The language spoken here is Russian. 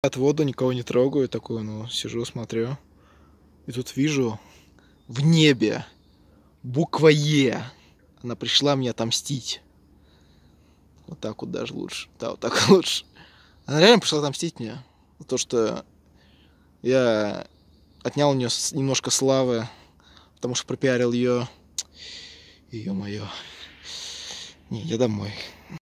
От воду никого не трогаю, такой, ну, сижу, смотрю. И тут вижу в небе буква Е. Она пришла мне отомстить. Вот так вот даже лучше. Да, вот так лучше. Она реально пришла отомстить мне. За то, что я отнял у нее немножко славы, потому что пропиарил ее. Ее мое. Не, я домой.